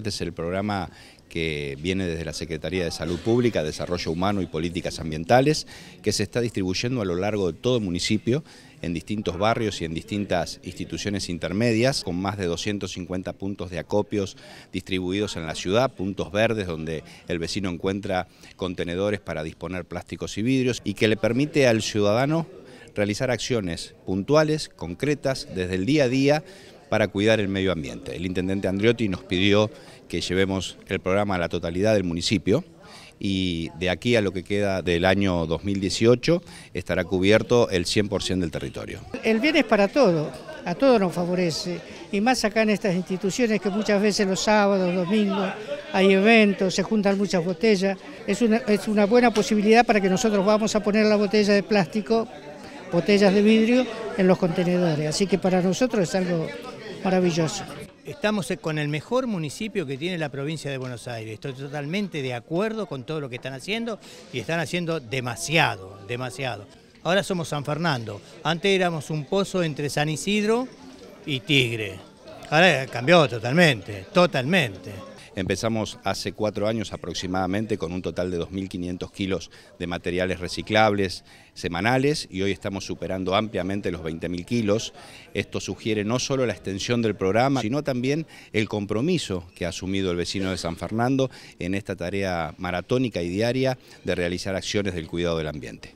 Este es el programa que viene desde la Secretaría de Salud Pública, Desarrollo Humano y Políticas Ambientales, que se está distribuyendo a lo largo de todo el municipio, en distintos barrios y en distintas instituciones intermedias, con más de 250 puntos de acopios distribuidos en la ciudad, puntos verdes donde el vecino encuentra contenedores para disponer plásticos y vidrios, y que le permite al ciudadano realizar acciones puntuales, concretas, desde el día a día, para cuidar el medio ambiente. El intendente Andriotti nos pidió que llevemos el programa a la totalidad del municipio y de aquí a lo que queda del año 2018 estará cubierto el 100% del territorio. El bien es para todo, a todo nos favorece, y más acá en estas instituciones que muchas veces los sábados, domingos, hay eventos, se juntan muchas botellas, es una, es una buena posibilidad para que nosotros vamos a poner la botella de plástico, botellas de vidrio en los contenedores, así que para nosotros es algo maravilloso. Estamos con el mejor municipio que tiene la provincia de Buenos Aires. Estoy totalmente de acuerdo con todo lo que están haciendo y están haciendo demasiado, demasiado. Ahora somos San Fernando. Antes éramos un pozo entre San Isidro y Tigre. Ahora cambió totalmente, totalmente. Empezamos hace cuatro años aproximadamente con un total de 2.500 kilos de materiales reciclables semanales y hoy estamos superando ampliamente los 20.000 kilos. Esto sugiere no solo la extensión del programa, sino también el compromiso que ha asumido el vecino de San Fernando en esta tarea maratónica y diaria de realizar acciones del cuidado del ambiente.